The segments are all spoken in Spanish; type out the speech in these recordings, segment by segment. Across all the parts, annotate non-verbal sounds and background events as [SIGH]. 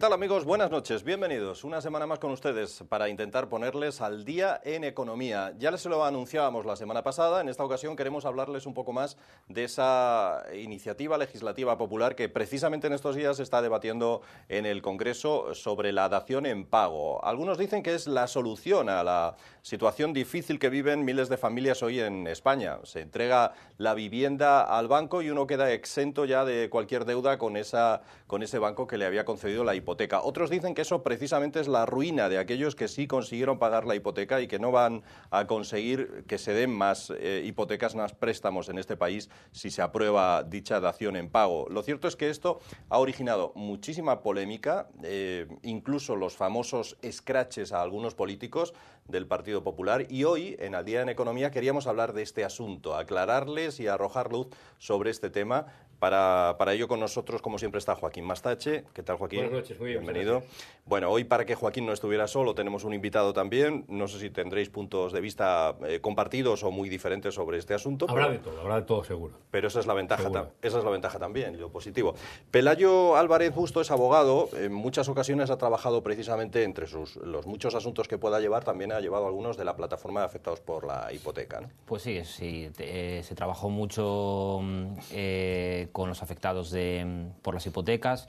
tal amigos? Buenas noches, bienvenidos. Una semana más con ustedes para intentar ponerles al día en economía. Ya les lo anunciábamos la semana pasada, en esta ocasión queremos hablarles un poco más de esa iniciativa legislativa popular que precisamente en estos días se está debatiendo en el Congreso sobre la dación en pago. Algunos dicen que es la solución a la situación difícil que viven miles de familias hoy en España. Se entrega la vivienda al banco y uno queda exento ya de cualquier deuda con, esa, con ese banco que le había concedido la hipoteca otros dicen que eso precisamente es la ruina de aquellos que sí consiguieron pagar la hipoteca y que no van a conseguir que se den más eh, hipotecas, más préstamos en este país si se aprueba dicha dación en pago. Lo cierto es que esto ha originado muchísima polémica, eh, incluso los famosos escraches a algunos políticos del Partido Popular y hoy en Al Día en Economía queríamos hablar de este asunto, aclararles y arrojar luz sobre este tema para, ello con nosotros, como siempre, está Joaquín Mastache. ¿Qué tal, Joaquín? Buenas noches, muy bien. Bienvenido. Bueno, hoy para que Joaquín no estuviera solo, tenemos un invitado también. No sé si tendréis puntos de vista eh, compartidos o muy diferentes sobre este asunto. Habrá de todo, habrá de todo seguro. Pero esa es la ventaja, esa es la ventaja también, lo positivo. Pelayo Álvarez Justo es abogado. En muchas ocasiones ha trabajado precisamente entre sus, los muchos asuntos que pueda llevar, también ha llevado algunos de la plataforma de afectados por la hipoteca. Pues sí, sí, eh, se trabajó mucho mm, eh, con los afectados de, mm, por las hipotecas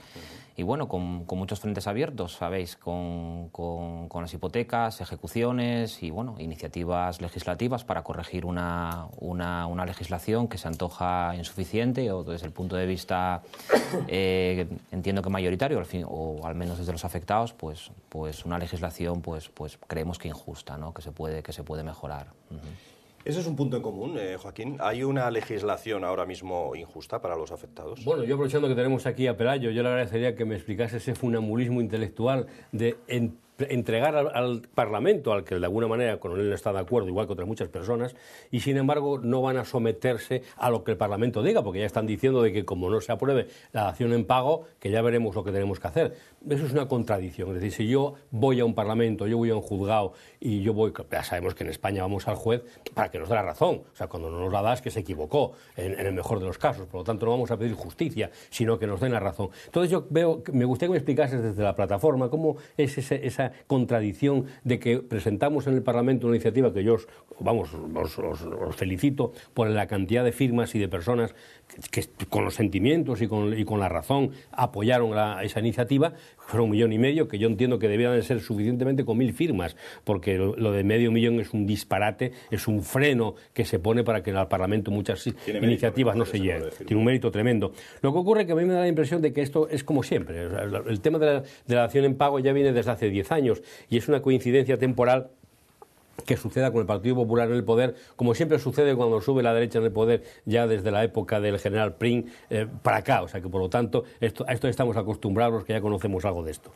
y bueno, con, muchos frentes abiertos, ¿sabéis? Con, con, las hipotecas, ejecuciones y bueno, iniciativas legislativas para corregir una, una, una legislación que se antoja insuficiente o desde el punto de vista, eh, entiendo que mayoritario, al o al menos desde los afectados, pues, pues una legislación pues, pues creemos que injusta, ¿no? que, se puede, que se puede mejorar. ¿Ese es un punto en común, eh, Joaquín. ¿Hay una legislación ahora mismo injusta para los afectados? Bueno, yo aprovechando que tenemos aquí a Pelayo, yo le agradecería que me explicase ese funambulismo intelectual de entregar al, Parlamento, al que de alguna manera con él está de acuerdo, igual que otras muchas personas, y sin embargo no van a someterse a lo que el Parlamento diga, porque ya están diciendo de que como no se apruebe la acción en pago, que ya veremos lo que tenemos que hacer. Eso es una contradicción. Es decir, si yo voy a un Parlamento, yo voy a un juzgado y yo voy, ya sabemos que en España vamos al juez para que nos dé la razón. O sea, cuando no nos la das, que se equivocó, en, el mejor de los casos. Por lo tanto, no vamos a pedir justicia, sino que nos den la razón. Entonces yo veo, me gustaría que me explicases desde la plataforma cómo es esa contradicción de que presentamos en el Parlamento una iniciativa que yo os, vamos, os, felicito por la cantidad de firmas y de personas que, con los sentimientos y con, y con la razón apoyaron esa iniciativa, fueron un millón y medio, que yo entiendo que debían ser suficientemente con mil firmas, porque lo de medio millón es un disparate, es un freno que se pone para que en el Parlamento muchas iniciativas no se lleven. Tiene un mérito tremendo. Lo que ocurre es que a mí me da la impresión de que esto es como siempre. El tema de la, acción en pago ya viene desde hace diez años y es una coincidencia temporal que suceda con el Partido Popular en el poder, como siempre sucede cuando sube la derecha en el poder, ya desde la época del general Pring eh, para acá. O sea que, por lo tanto, a esto estamos acostumbrados, que ya conocemos algo de esto.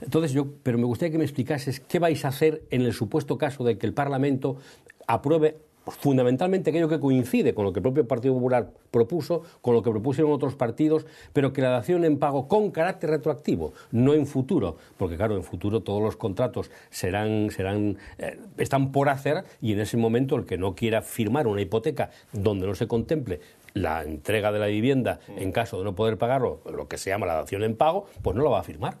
Entonces, yo, pero me gustaría que me explicases qué vais a hacer en el supuesto caso de que el Parlamento apruebe pues fundamentalmente aquello que coincide con lo que el propio Partido Popular propuso, con lo que propusieron otros partidos, pero que la dación en pago con carácter retroactivo, no en futuro, porque claro, en futuro todos los contratos serán, eh, están por hacer y en ese momento el que no quiera firmar una hipoteca donde no se contemple la entrega de la vivienda en caso de no poder pagarlo, lo que se llama la dación en pago, pues no lo va a firmar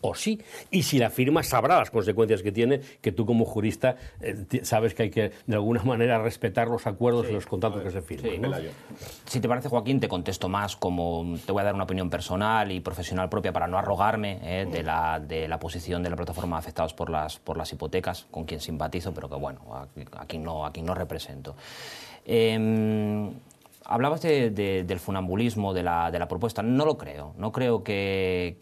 o sí. Y si la firma sabrá las consecuencias que tiene, que tú como jurista eh, sabes que hay que de alguna manera respetar los acuerdos y los contratos que se firman. Si te parece, Joaquín, te contesto más como te voy a dar una opinión personal y profesional propia para no arrogarme eh, de, la, posición de la plataforma afectados por las, por las hipotecas, con quien simpatizo, pero que bueno, aquí, no, aquí no represento. Em, hablabas de, del funambulismo de la, propuesta. No lo creo. No creo que,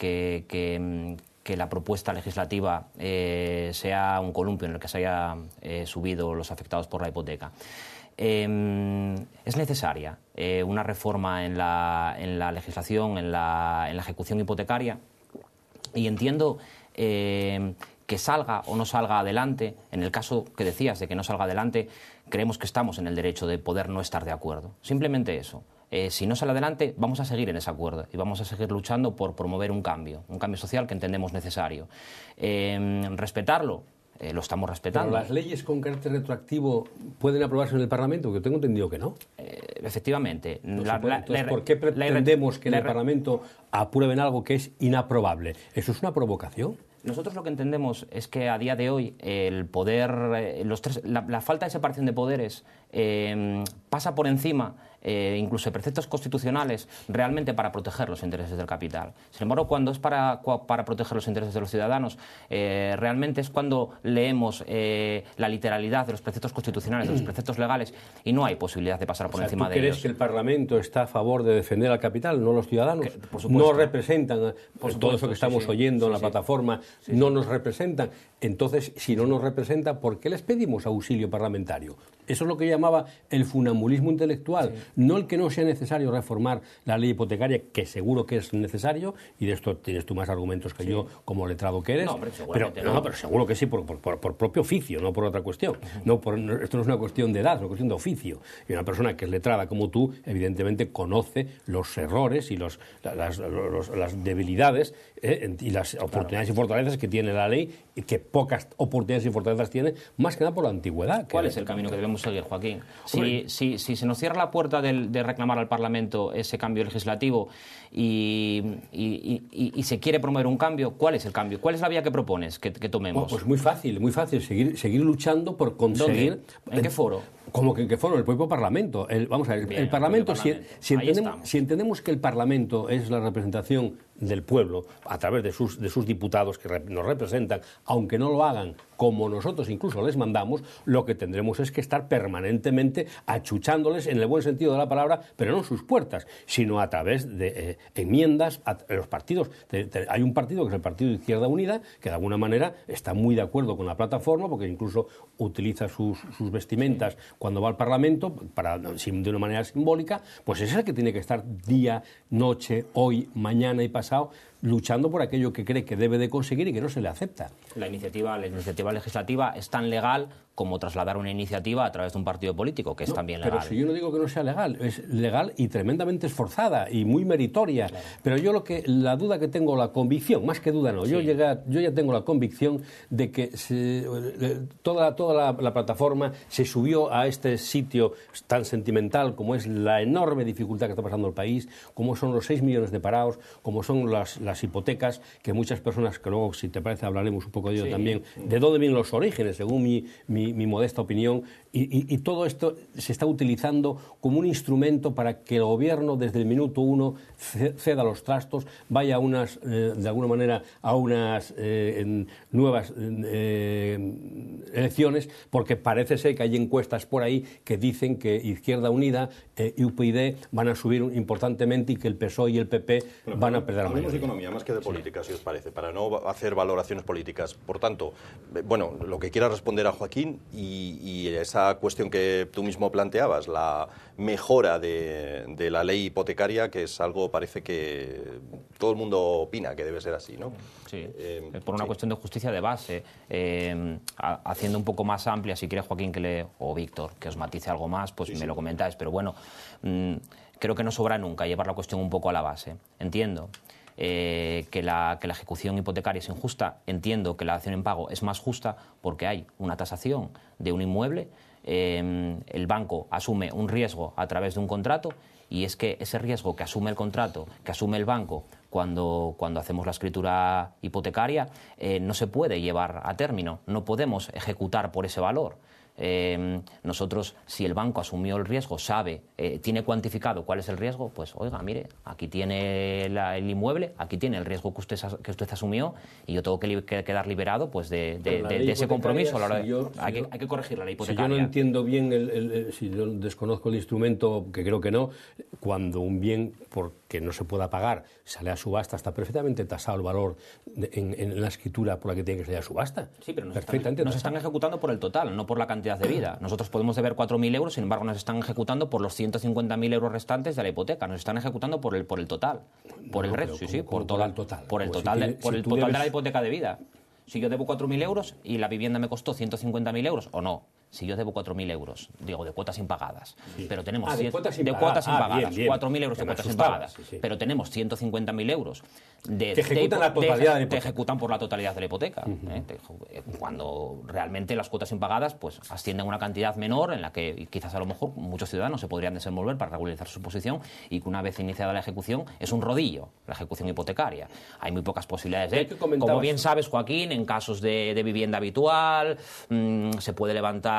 mm, que la propuesta legislativa eh, sea un columpio en el que se hayan eh, subido los afectados por la hipoteca. Em, es necesaria eh, una reforma en la, legislación, en la, ejecución hipotecaria, y entiendo em, que salga o no salga adelante, en el caso que decías de que no salga adelante, creemos que estamos en el derecho de poder no estar de acuerdo. Simplemente eso. Eh, si no sale adelante, vamos a seguir en ese acuerdo y vamos a seguir luchando por promover un cambio, un cambio social que entendemos necesario. Em, respetarlo, eh, lo estamos respetando. ¿Las leyes con carácter retroactivo pueden aprobarse en el Parlamento? Que tengo entendido que no. Eh, efectivamente. ¿por qué pretendemos que en el Parlamento aprueben algo que es inaprobable? ¿Eso es una provocación? Nosotros lo que entendemos es que a día de hoy el poder, la, falta de separación de poderes em, pasa por encima eh, incluso preceptos constitucionales, realmente para proteger los intereses del capital. Sin embargo, cuando es para, para proteger los intereses de los ciudadanos, eh, realmente es cuando leemos eh, la literalidad de los preceptos constitucionales, de los [CLEARS THROAT] preceptos legales, y no hay posibilidad de pasar por encima de ellos. ¿Crees que el Parlamento está a favor de defender al capital, no los ciudadanos? no representan por todo eso que estamos oyendo en la plataforma, no nos representan. Entonces, si no nos representa, ¿por qué les pedimos auxilio parlamentario? Eso es lo que llamaba el funambulismo intelectual, no el que no sea necesario reformar la ley hipotecaria, que seguro que es necesario, y de esto tienes tú más argumentos que yo como letrado que eres, no, pero, pero seguro que sí, por, propio oficio, no por otra cuestión. No esto no es una cuestión de edad, es una cuestión de oficio. Y una persona que es letrada como tú, evidentemente conoce los errores y los, las, debilidades eh, y las oportunidades y fortalezas que tiene la ley, y que pocas oportunidades y fortalezas tiene, más que nada por la antigüedad. ¿Cuál es el camino que debemos seguir, Joaquín. Si, si, se nos cierra la puerta de, reclamar al Parlamento ese cambio legislativo y, se quiere promover un cambio, ¿cuál es el cambio? ¿Cuál es la vía que propones que, tomemos? pues muy fácil, muy fácil, seguir, seguir luchando por conseguir... ¿En qué foro? como que, fueron el propio Parlamento. vamos a ver, el Parlamento, Si, entendemos, que el Parlamento es la representación del pueblo a través de sus, de sus diputados que nos representan, aunque no lo hagan como nosotros incluso les mandamos, lo que tendremos es que estar permanentemente achuchándoles en el buen sentido de la palabra, pero no en sus puertas, sino a través de eh, enmiendas a, los partidos. hay un partido que es el Partido Izquierda Unida, que de alguna manera está muy de acuerdo con la plataforma, porque incluso utiliza sus vestimentas cuando va al Parlamento, para, de una manera simbólica, pues es el que tiene que estar día, noche, hoy, mañana y pasado luchando por aquello que cree que debe de conseguir y que no se le acepta. La iniciativa, la iniciativa legislativa es tan legal como trasladar una iniciativa a través de un partido político, que es también legal. Pero si yo no digo que no sea legal, es legal y tremendamente esforzada y muy meritoria. Pero yo lo que la duda que tengo, la convicción, más que duda no, yo, llega, yo ya tengo la convicción de que eh, toda, toda la, plataforma se subió a este sitio tan sentimental como es la enorme dificultad que está pasando el país, como son los 6 millones de parados, como son las hipotecas, que muchas personas, que luego, si te parece, hablaremos un poco de ello también, mm. de dónde vienen los orígenes, según mi, mi, mi modesta opinión, y, todo esto se está utilizando como un instrumento para que el gobierno desde el minuto uno ceda los trastos, vaya a unas, eh, de alguna manera a unas eh, nuevas eh, elecciones, porque parece ser que hay encuestas por ahí que dicen que Izquierda Unida y UPyD van a subir importantemente y que el PSOE y el PP van a perder la mayoría. economía más que de política, si os parece, para no hacer valoraciones políticas. Por tanto, bueno, lo que quiera responder a Joaquín y, y esa cuestión que tú mismo planteabas, la mejora de, la ley hipotecaria, que es algo, parece que todo el mundo opina que debe ser así, ¿no? Sí, eh, por una cuestión de justicia de base, eh, haciendo un poco más amplia, si quiere Joaquín que le, o Víctor, que os matice algo más, pues me lo comentáis, pero bueno, mm, creo que no sobra nunca llevar la cuestión un poco a la base, entiendo. Eh, que, la, que, la, ejecución hipotecaria es injusta, entiendo que la acción en pago es más justa porque hay una tasación de un inmueble Em, el banco asume un riesgo a través de un contrato y es que ese riesgo que asume el contrato, que asume el banco cuando, hacemos la escritura hipotecaria, eh, no se puede llevar a término, no podemos ejecutar por ese valor. Em, nosotros, si el banco asumió el riesgo, sabe, eh, tiene cuantificado cuál es el riesgo, pues oiga, mire, aquí tiene el inmueble, aquí tiene el riesgo que usted, que usted asumió y yo tengo que, quedar liberado pues de, ese compromiso. hay, que, hay, que, corregir la ley hipotecaria. Si yo no entiendo bien, si yo desconozco el instrumento, que creo que no, cuando un bien, porque no se pueda pagar, sale a subasta, está perfectamente tasado el valor en, la escritura por la que tiene que salir a subasta. Sí, pero nos, nos están ejecutando por el total, no por la cantidad de vida. Nosotros podemos deber 4.000 euros, sin embargo, nos están ejecutando por los 150.000 euros restantes de la hipoteca. Nos están ejecutando por el, por el total. Por el resto, sí, sí, por, el total. Por el pues total, de, por el total de la hipoteca de vida. Si yo debo 4.000 euros y la vivienda me costó 150.000 euros, o no si yo debo 4.000 euros, digo, de cuotas impagadas, pero tenemos... Ah, de, cuotas impagadas. 4.000 ah, euros de cuotas impagadas. Pero tenemos 150.000 euros de... ejecutan la totalidad Te ejecutan por la totalidad de la hipoteca. ¿eh? Eh, cuando realmente las cuotas impagadas pues ascienden a una cantidad menor en la que quizás a lo mejor muchos ciudadanos se podrían desenvolver para regularizar su posición y que una vez iniciada la ejecución es un rodillo, la ejecución hipotecaria. Hay muy pocas posibilidades de... Como bien sabes, Joaquín, en casos de, vivienda habitual mm, se puede levantar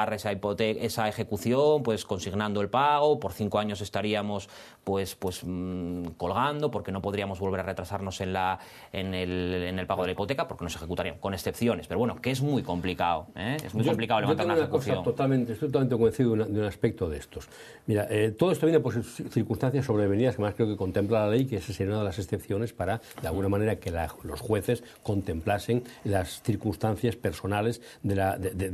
esa ejecución, pues consignando el pago, por cinco años estaríamos pues, pues mm, colgando, porque no podríamos volver a retrasarnos en, la, en, el, en el pago de la hipoteca, porque nos ejecutarían, con excepciones. Pero bueno, que es muy complicado, ¿eh? es muy complicado levantar totalmente, estoy totalmente convencido de, un aspecto de estos. Mira, eh, todo esto viene por circunstancias sobrevenidas que más creo que contempla la ley, que esa sería una de las excepciones para, de alguna manera, que los jueces contemplasen las circunstancias personales de,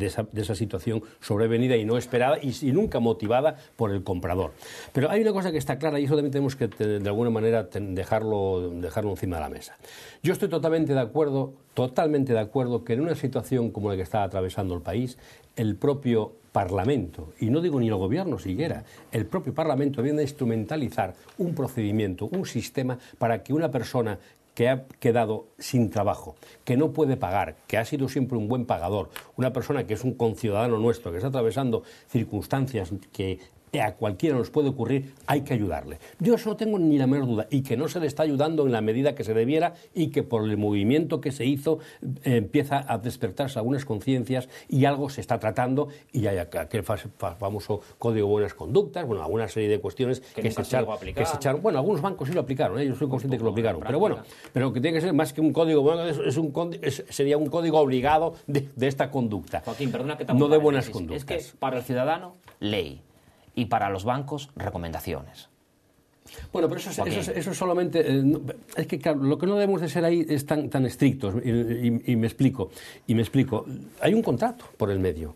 esa, de, esa, situación sobrevenida y no esperada y, nunca motivada por el comprador. Pero hay una cosa que está clara y eso también tenemos que de alguna manera dejarlo, dejarlo encima de la mesa. Yo estoy totalmente de acuerdo, totalmente de acuerdo que en una situación como la que está atravesando el país, el propio Parlamento, y no digo ni el gobierno siquiera, el propio Parlamento viene a instrumentalizar un procedimiento, un sistema para que una persona que ha quedado sin trabajo, que no puede pagar, que ha sido siempre un buen pagador, una persona que es un conciudadano nuestro, que está atravesando circunstancias que a cualquiera nos puede ocurrir, hay que ayudarle. Yo eso no tengo ni la menor duda, y que no se le está ayudando en la medida que se debiera y que por el movimiento que se hizo eh, empieza a despertarse algunas conciencias y algo se está tratando y hay aquel famoso código de buenas conductas, bueno, alguna serie de cuestiones que, se, echaron, Bueno, algunos bancos sí lo aplicaron, ¿eh? yo soy consciente que lo aplicaron, pero bueno, pero lo que tiene que ser más que un código bueno un, sería un código obligado de, esta conducta. perdona que No de buenas conductas. Es que para el ciudadano, ley y para los bancos recomendaciones. Bueno, pero eso es, eso, solamente... Eh, es que claro, lo que no debemos de ser ahí es tan, tan estrictos, y me explico, y me explico. Hay un contrato por el medio.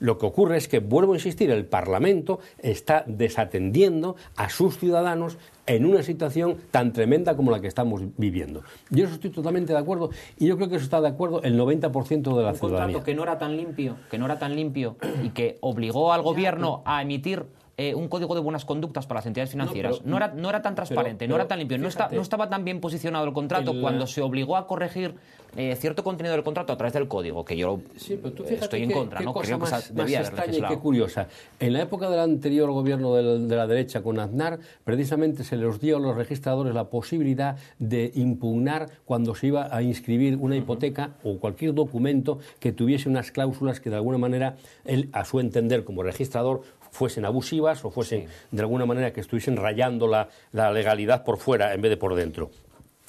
Lo que ocurre es que, vuelvo a insistir, el Parlamento está desatendiendo a sus ciudadanos en una situación tan tremenda como la que estamos viviendo. Yo estoy totalmente de acuerdo y yo creo que eso está de acuerdo el 90% de la ciudadanía. que no era tan limpio, que no era tan limpio y que obligó al gobierno a emitir eh, un código de buenas conductas para las entidades financieras. Mm, no, era, tan transparente, no era tan limpio, no, estaba tan bien posicionado el contrato cuando se obligó a corregir eh, cierto contenido del contrato a través del código, que yo estoy en contra. ¿no? qué curiosa. En la época del anterior gobierno de, la derecha con Aznar, precisamente se les dio a los registradores la posibilidad de impugnar cuando se iba a inscribir una hipoteca o cualquier documento que tuviese unas cláusulas que de alguna manera él, a su entender como registrador, fuesen abusivas o fuesen de alguna manera que estuviesen rayando la, la legalidad por fuera en vez de por dentro.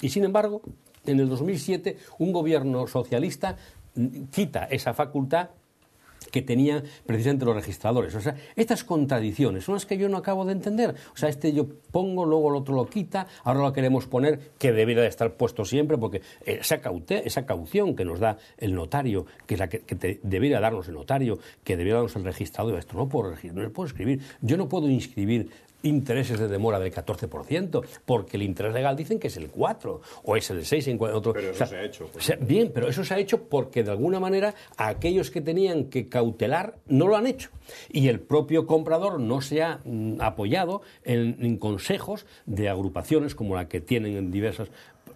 Y sin embargo, en el 2007 un gobierno socialista mm, quita esa facultad que tenían precisamente los registradores. O sea, estas contradicciones son las que yo no acabo de entender. O sea, este yo pongo, luego el otro lo quita, ahora lo queremos poner, que debería de estar puesto siempre, porque eh, esa, esa caución que nos da el notario, que es la que, debiera darnos el notario, que debiera darnos el registrador, esto no puedo, no puedo escribir. Yo no puedo inscribir intereses de demora del 14%, porque el interés legal dicen que es el 4 o es el 6 en otro. Pero eso se ha hecho. Pues. bien, pero eso se ha hecho porque de alguna manera aquellos que tenían que cautelar no lo han hecho. Y el propio comprador no se ha mm, apoyado en, en consejos de agrupaciones como la que tienen en diversas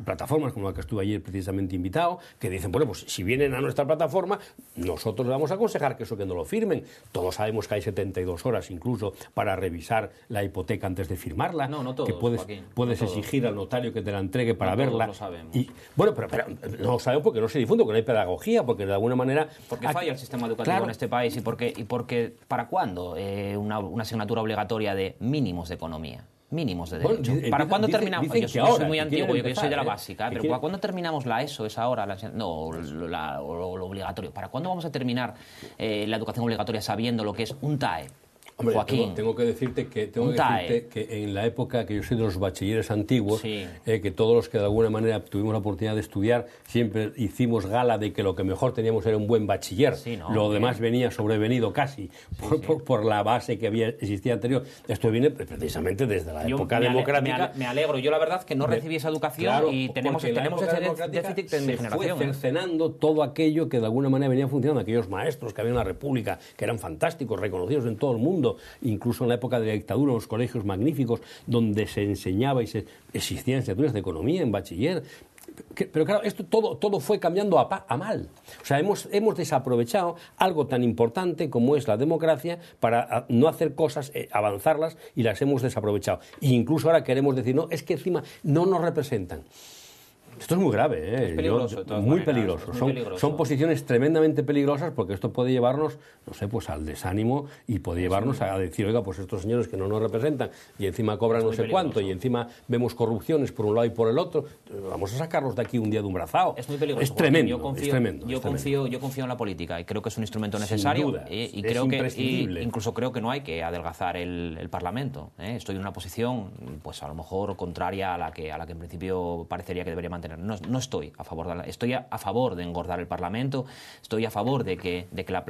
plataformas como la que estuve ayer precisamente invitado, que dicen, bueno, pues si vienen a nuestra plataforma, nosotros les vamos a aconsejar que eso que no lo firmen. Todos sabemos que hay 72 horas incluso para revisar la hipoteca antes de firmarla. No, no todos, que puedes, puedes exigir al notario que te la entregue para verla. Todos lo sabemos. bueno, pero, no lo sabemos porque no se difunde, porque no hay pedagogía, porque de alguna manera... Porque falla el sistema educativo en este país y porque, y porque ¿para cuándo eh, una, una asignatura obligatoria de mínimos de economía? mínimos de derecho. ¿Para cuándo terminamos? yo soy, ahora, muy antiguo, yo soy de la ¿eh? básica, pero para ¿cuándo terminamos la ESO? esa hora, La, no, lo, la, lo, obligatorio. ¿Para cuándo vamos a terminar eh, la educación obligatoria sabiendo lo que es un TAE? Hombre, Tengo, que decirte, que, que, en la época que yo soy de los bachilleres antiguos, eh, que todos los que de alguna manera tuvimos la oportunidad de estudiar, siempre hicimos gala de que lo que mejor teníamos era un buen bachiller. Lo demás venía sobrevenido casi por, la base que había existía anterior. Esto viene pues, precisamente desde la época democrática. Me, alegro. Yo la verdad que no recibí esa educación y tenemos, tenemos ese déficit en mi generación. Fue ¿eh? cercenando todo aquello que de alguna manera venía funcionando. Aquellos maestros que había en la República, que eran fantásticos, reconocidos en todo el mundo incluso en la época de la dictadura, los colegios magníficos, donde se enseñaba y se existían asignaturas de economía en bachiller. Pero claro, esto todo, fue cambiando a, mal. O sea, hemos, hemos, desaprovechado algo tan importante como es la democracia para no hacer cosas, eh, avanzarlas y las hemos desaprovechado. E incluso ahora queremos decir, no, es que encima no nos representan. Esto es muy grave, ¿eh? es peligroso, muy peligroso. son, posiciones tremendamente peligrosas porque esto puede llevarnos, no sé, pues al desánimo y puede llevarnos a decir, oiga, pues estos señores que no nos representan y encima cobran no sé cuánto y encima vemos corrupciones por un lado y por el otro, vamos a sacarlos de aquí un día de un brazado. Es muy peligroso. Es tremendo. Yo confío, en la política y creo que es un instrumento necesario. Duda, eh, y, que incluso creo que no hay que adelgazar el, Parlamento. Eh. Estoy en una posición, pues a lo mejor contraria a la que a la que en principio parecería que debería mantener no, estoy a favor de estoy a, favor de engordar el Parlamento, estoy a favor de que, de que, la,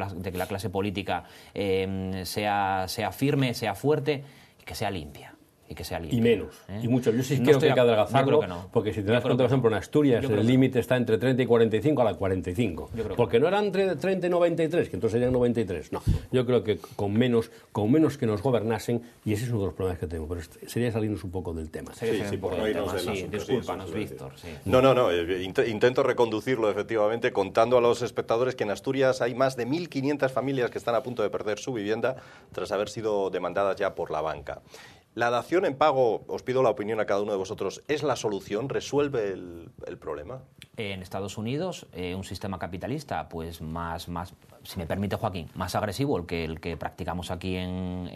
clase política eh, sea, sea firme, sea fuerte y que sea limpia y que sea Y menos. ¿Eh? Y mucho. Yo sí que hay que adelgazarlo. Que no. Porque si te das cuenta, por ejemplo, en Asturias el límite está entre 30 y 45 a la 45. Porque no eran entre 30 y 93, que entonces serían 93. No. Yo creo que con menos, con menos que nos gobernasen, y ese es uno de los problemas que tengo. Pero este, sería salirnos un poco del tema. Sí, sí, por no irnos sí, Discúlpanos, Víctor. No, no, no. Eh, eh, intento reconducirlo, efectivamente, contando a los espectadores que en Asturias hay más de 1.500 familias que están a punto de perder su vivienda tras haber sido demandadas ya por la banca. ¿La dación en pago, os pido la opinión a cada uno de vosotros, es la solución? ¿Resuelve el, problema? En Estados Unidos, eh, un sistema capitalista, pues más, más, si me permite Joaquín, más agresivo que, el que practicamos aquí en,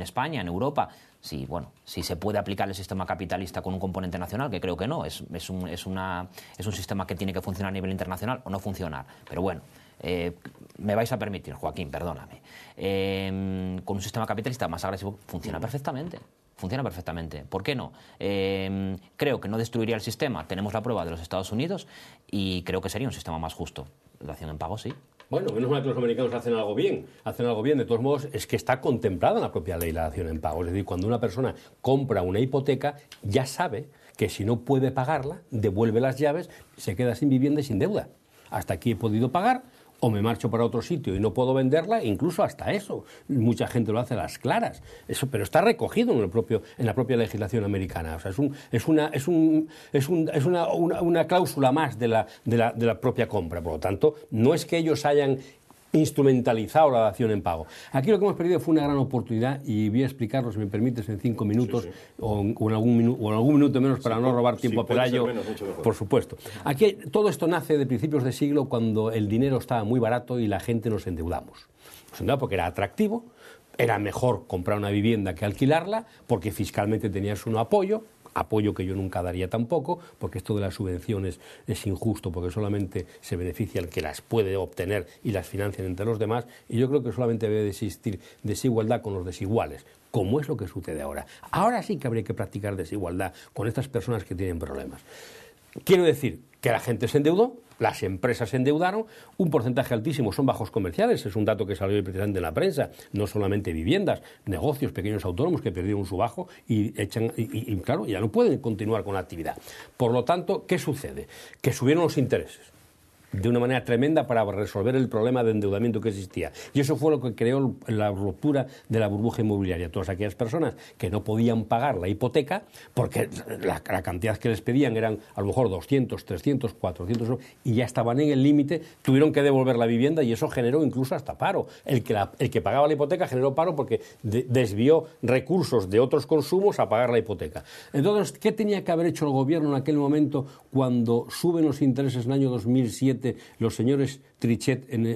España, en Europa. Si, bueno, si se puede aplicar el sistema capitalista con un componente nacional, que creo que no, es, es, un, una, es un sistema que tiene que funcionar a nivel internacional o no funcionar. Pero bueno, eh, me vais a permitir, Joaquín, perdóname, em, con un sistema capitalista más agresivo funciona perfectamente. Funciona perfectamente. ¿Por qué no? Em, creo que no destruiría el sistema. Tenemos la prueba de los Estados Unidos y creo que sería un sistema más justo. La acción en pago, sí. Bueno, menos mal que los americanos hacen algo bien. Hacen algo bien, de todos modos, es que está contemplada en la propia ley la acción en pago. Es decir, cuando una persona compra una hipoteca, ya sabe que si no puede pagarla, devuelve las llaves, se queda sin vivienda y sin deuda. Hasta aquí he podido pagar, o me marcho para otro sitio y no puedo venderla, incluso hasta eso. Mucha gente lo hace a las claras, eso, pero está recogido en, el propio, en la propia legislación americana. O sea, es, una, es, un, es, cláusula más de la, de la, de la propia compra. Por lo tanto, no es que ellos hayan instrumentalizado la dación en pago. Aquí lo que hemos perdido fue una gran oportunidad y voy a explicarlo, si me permites, en cinco minutos O, en, algún algún minuto menos para no robar tiempo a Pelayo. por supuesto. Aquí todo esto nace de principios de siglo cuando el dinero estaba muy barato y la gente nos endeudamos. Nos endeudamos porque era atractivo, era mejor comprar una vivienda que alquilarla porque fiscalmente tenías un apoyo, apoyo que yo nunca daría tampoco, porque esto de las subvenciones es injusto, porque solamente se beneficia el que las puede obtener y las financian entre los demás, y yo creo que solamente debe existir desigualdad con los desiguales, como es lo que sucede ahora. Ahora sí que habría que practicar desigualdad con estas personas que tienen problemas. Quiero decir que la gente se endeudó, las empresas se endeudaron, un porcentaje altísimo son bajos comerciales, es un dato que salió precisamente en la prensa, no solamente viviendas, negocios, pequeños autónomos que perdieron su bajo y echan, claro, ya no pueden continuar con la actividad. Por lo tanto, ¿qué sucede? Que subieron los intereses de una manera tremenda para resolver el problema de endeudamiento que existía. Y eso fue lo que creó la ruptura de la burbuja inmobiliaria. Todas aquellas personas que no podían pagar la hipoteca, porque la, cantidad que les pedían eran a lo mejor 200, 300, 400, y ya estaban en el límite, tuvieron que devolver la vivienda y eso generó incluso hasta paro. El que, el que pagaba la hipoteca generó paro porque desvió recursos de otros consumos a pagar la hipoteca. Entonces, ¿qué tenía que haber hecho el gobierno en aquel momento cuando suben los intereses en el año 2007? los señores Trichet en,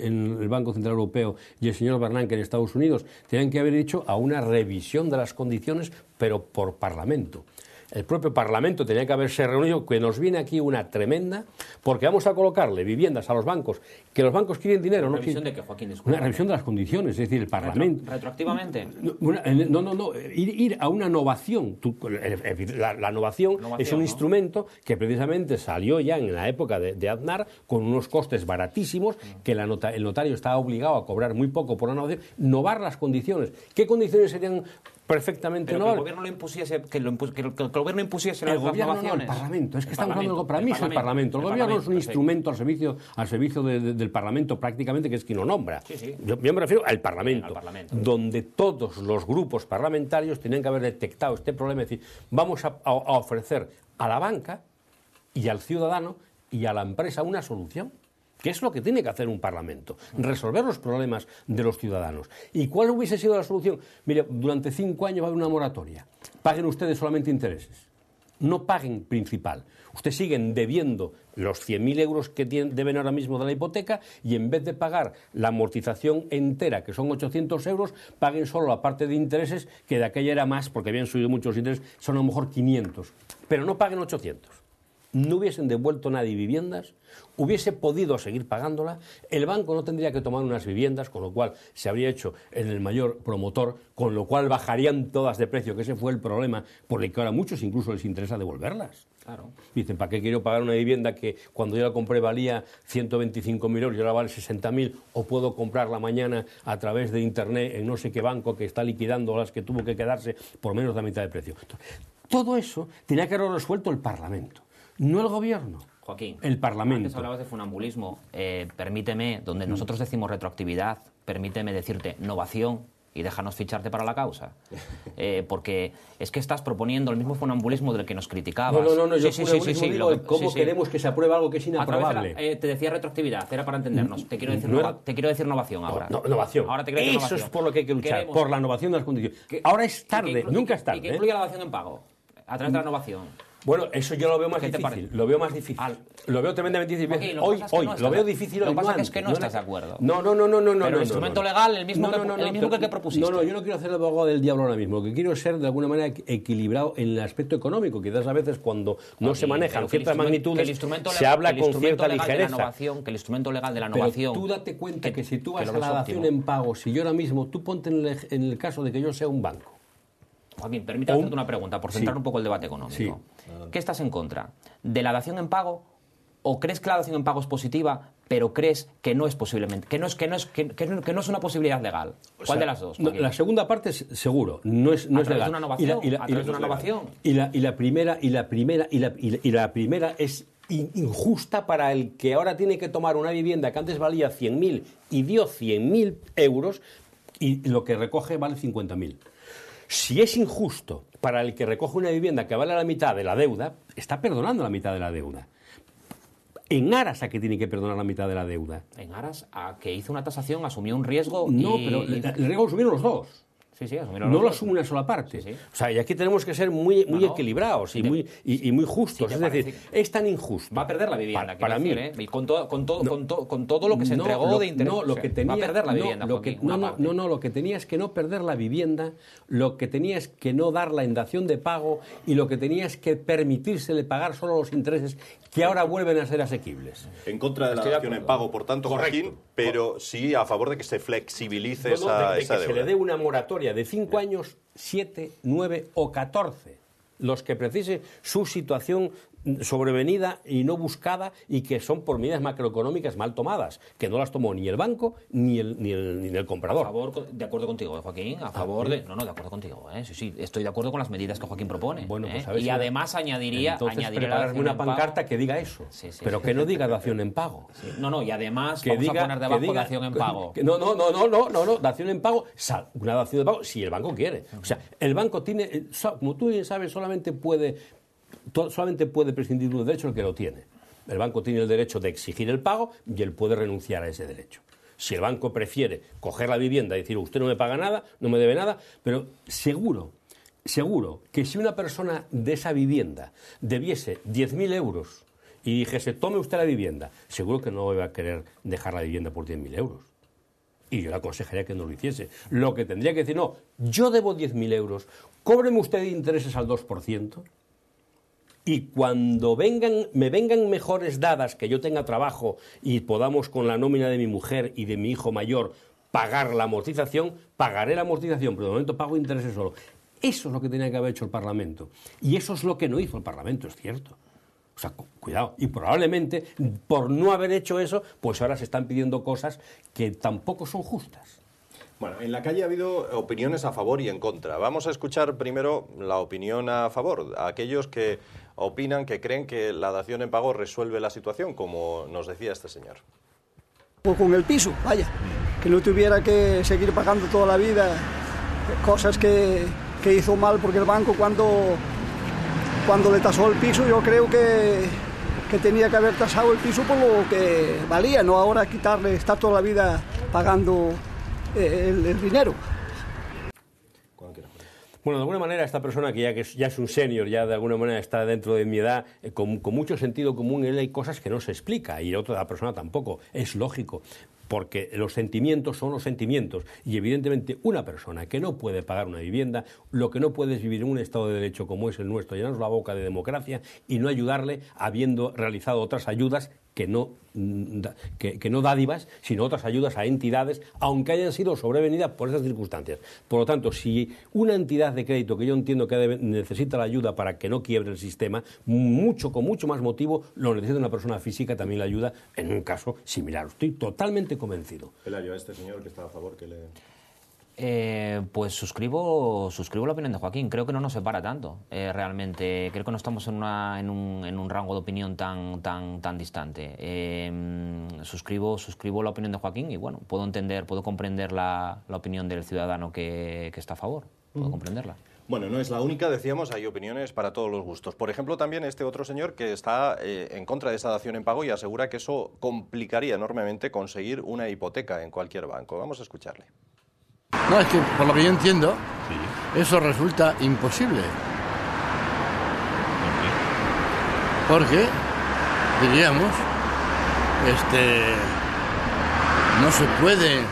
el Banco Central Europeo y el señor Bernanke en Estados Unidos, tenían que haber hecho a una revisión de las condiciones, pero por Parlamento el propio Parlamento tenía que haberse reunido, que nos viene aquí una tremenda, porque vamos a colocarle viviendas a los bancos, que los bancos quieren dinero. ¿Una revisión no de Una revisión de las condiciones, es decir, el Parlamento. ¿Retroactivamente? Eh, no, no, no, ir, a una innovación. Eh, eh, la, innovación es un instrumento que precisamente salió ya en la época de, Aznar con unos costes baratísimos, mm. que el notario estaba obligado a cobrar muy poco por una innovación. Novar las condiciones. ¿Qué condiciones serían perfectamente no. el gobierno lo impusiese, que, el, gobierno impusiese Parlamento. Es que estamos hablando para mí es el Parlamento. El, gobierno es un instrumento al servicio, al servicio del Parlamento prácticamente, que es quien lo nombra. Yo, me refiero al parlamento, donde todos los grupos parlamentarios tenían que haber detectado este problema. Es decir, vamos a ofrecer a la banca y al ciudadano y a la empresa una solución. Qué es lo que tiene que hacer un Parlamento, resolver los problemas de los ciudadanos. ¿Y cuál hubiese sido la solución? Mire, durante cinco años va a haber una moratoria. Paguen ustedes solamente intereses. No paguen principal. Ustedes siguen debiendo los 100.000 euros que deben ahora mismo de la hipoteca y en vez de pagar la amortización entera, que son 800 euros, paguen solo la parte de intereses, que de aquella era más, porque habían subido muchos intereses, son a lo mejor 500. Pero no paguen 800 no hubiesen devuelto nadie viviendas, hubiese podido seguir pagándola, el banco no tendría que tomar unas viviendas, con lo cual se habría hecho en el mayor promotor, con lo cual bajarían todas de precio, que ese fue el problema, por el que ahora muchos incluso les interesa devolverlas. Claro. Dicen, ¿para qué quiero pagar una vivienda que cuando yo la compré valía 125.000 euros y ahora vale 60.000? O puedo comprarla mañana a través de Internet en no sé qué banco que está liquidando las que tuvo que quedarse por menos de la mitad de precio. Todo eso tenía que haberlo resuelto el Parlamento no el gobierno. Joaquín, el Parlamento. Antes hablabas de funambulismo. Eh, permíteme, donde nosotros decimos retroactividad, permíteme decirte innovación y déjanos ficharte para la causa. [LAUGHS] Eh, porque es que estás proponiendo el mismo funambulismo del que nos criticabas. No, no, no, yo sí, sí, sí, digo cómo queremos que se apruebe algo que es inaprobable. Eh, te decía retroactividad, era para entendernos. Te quiero decir, innovación ahora. No, innovación. Eso es por lo que hay que luchar, por la innovación de las condiciones. ahora es tarde, nunca es tarde. Y que incluye la innovación en pago, a través de la innovación. Mm. Bueno, eso yo lo veo más difícil. Lo veo más difícil. Lo veo tremendamente difícil. hoy, hoy, lo veo difícil Lo que pasa es que no, estás de acuerdo. No, no, no, no, no. no, el instrumento legal, el mismo, que, el mismo que, propusiste. No, no, yo no quiero hacer el abogado del diablo ahora mismo. Que quiero ser de alguna manera equilibrado en el aspecto económico. Quizás a veces cuando no se manejan ciertas magnitudes, se habla con cierta ligereza. Que el instrumento legal de la innovación. Tú date cuenta que si tú vas a la dación en pago, si yo ahora mismo, tú ponte en el caso de que yo sea un banco Joaquín, permítame hacerte una pregunta por centrar un poco el debate económico. ¿Qué estás en contra? ¿De la dación en pago o crees que la dación en pago es positiva, pero crees que no es posiblemente, que no es, que que, no es una posibilidad legal. ¿Cuál de las dos? la segunda parte es seguro, no es, legal. Una y la una innovación. Y la, primera, y la primera, y la, primera es injusta para el que ahora tiene que tomar una vivienda que antes valía 100.000 y dio 100.000 euros y lo que recoge vale 50.000. Si es injusto para el que recoge una vivienda que vale la mitad de la deuda, está perdonando la mitad de la deuda en aras a que tiene que perdonar la mitad de la deuda. En aras a que hizo una tasación, asumió un riesgo. No, pero el riesgo lo asumieron los dos no lo asume una sola parte. O sea, y aquí tenemos que ser muy, muy equilibrados y, muy, muy justos. es decir, es tan injusto. Va a perder la vivienda, para, mí. ¿eh? ¿eh? con, todo, con, todo, con, con, todo lo que se entregó de intereses No, va a perder la vivienda. no, no, lo que tenía es que no perder la vivienda, lo que tenía es que no dar la endación de pago y lo que tenía es que permitírsele pagar solo los intereses que ahora vuelven a ser asequibles. En contra de la endación en pago, por tanto, Correcto. pero sí a favor de que se flexibilice esa, de, que se le dé una moratoria de 5 años, 7, 9 o 14 los que precise su situación sobrevenida y no buscada y que son por medidas macroeconómicas mal tomadas, que no las tomó ni el banco ni el, ni el, comprador. de acuerdo contigo, eh, Joaquín, a ¿Ah, favor de... No, no, de acuerdo contigo, eh, sí, sí, estoy de acuerdo con las medidas que Joaquín propone. Pues eh, y además añadiría... Entonces prepararme una pancarta que diga eso, pero que no diga dación en pago. No, no, y además que vamos diga, a poner diga, dación en pago. no, no, no, no, no, no, no, dación en pago, una dación en pago si el banco quiere. O sea, el banco tiene, como tú bien sabes, solamente puede solamente puede prescindir de un derecho el que lo tiene. El banco tiene el derecho de exigir el pago y él puede renunciar a ese derecho. Si el banco prefiere coger la vivienda y decir, usted no me paga nada, no me debe nada, pero seguro, seguro que si una persona de esa vivienda debiese 10.000 euros y dijese, tome usted la vivienda, seguro que no iba a querer dejar la vivienda por 10.000 euros. Y yo le aconsejaría que no lo hiciese. Lo que tendría que decir, no, yo debo 10.000 euros, cóbreme usted intereses al 2%, y cuando vengan, me vengan mejores dadas, que yo tenga trabajo y podamos con la nómina de mi mujer y de mi hijo mayor pagar la amortización, pagaré la amortización, pero de momento pago intereses solo. Eso es lo que tenía que haber hecho el Parlamento. Y eso es lo que no hizo el Parlamento, es cierto. O sea, cuidado. Y probablemente, por no haber hecho eso, pues ahora se están pidiendo cosas que tampoco son justas. Bueno, en la calle ha habido opiniones a favor y en contra. Vamos a escuchar primero la opinión a favor, aquellos que opinan que creen que la dación en pago resuelve la situación, como nos decía este señor. Pues con el piso, vaya, que no tuviera que seguir pagando toda la vida cosas que, que hizo mal, porque el banco cuando, cuando le tasó el piso, yo creo que, que tenía que haber tasado el piso por lo que valía, no ahora quitarle, estar toda la vida pagando eh, el dinero. Bueno, de alguna manera esta persona que ya, que ya es un senior, ya de alguna manera está dentro de mi edad, eh, con, con, mucho sentido común, él hay cosas que no se explica y otra persona tampoco, es lógico porque los sentimientos son los sentimientos y evidentemente una persona que no puede pagar una vivienda, lo que no puede es vivir en un Estado de Derecho como es el nuestro, llenarnos la boca de democracia y no ayudarle habiendo realizado otras ayudas que no, mm, que, no dádivas, sino otras ayudas a entidades, aunque hayan sido sobrevenidas por esas circunstancias. Por lo tanto, si una entidad de crédito que yo entiendo que necesita la ayuda para que no quiebre el sistema, mucho con mucho más motivo lo necesita una persona física también la ayuda en un caso similar. Estoy totalmente convencido. este señor que está a favor, que le... Eh, pues suscribo, suscribo la opinión de Joaquín. Creo que no nos separa tanto, eh, realmente. Creo que no estamos en, en, un, en, un, rango de opinión tan, tan, tan distante. Em, suscribo, suscribo la opinión de Joaquín y bueno, puedo entender, puedo comprender la, opinión del ciudadano que, está a favor. Puedo comprenderla. Bueno, no es la única, decíamos, hay opiniones para todos los gustos. Por ejemplo, también este otro señor que está eh, en contra de esta dación en pago y asegura que eso complicaría enormemente conseguir una hipoteca en cualquier banco. Vamos a escucharle. No, es que por lo que yo entiendo, eso resulta imposible. Porque, diríamos, este, no se puede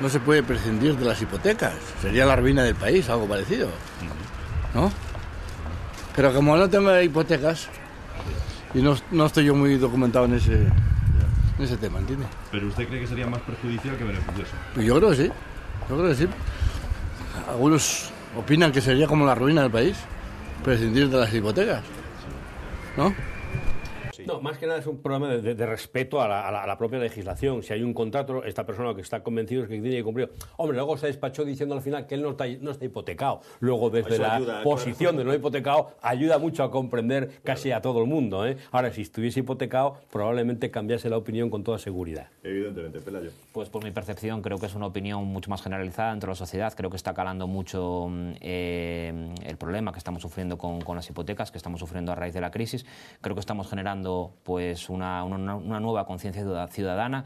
no se puede prescindir de las hipotecas. Sería la ruina del país, algo parecido. ¿No? Pero como no tengo hipotecas, y no, estoy yo muy documentado en ese, en ese tema, ¿entiende? ¿Pero usted cree que sería más perjudicial que beneficioso? Pues yo creo que sí. Yo creo que sí. Algunos opinan que sería como la ruina del país, prescindir de las hipotecas. ¿No? No, más que nada es un problema de, respeto a la, propia legislación. Si hay un contrato, esta persona que está convencido es que tiene que cumplir. Hombre, luego se despachó diciendo al final que él no está, no está hipotecado. Luego, desde la posición de no hipotecado, ayuda mucho a comprender casi a todo el mundo. ¿eh? Ahora, si estuviese hipotecado, probablemente cambiase la opinión con toda seguridad. Evidentemente, Pelayo. Pues por mi percepción, creo que es una opinión mucho más generalizada entre la sociedad. Creo que está calando mucho eh, el problema que estamos sufriendo con las hipotecas, que estamos sufriendo a raíz de la crisis. Creo que estamos generando pues una, nueva conciencia ciudadana.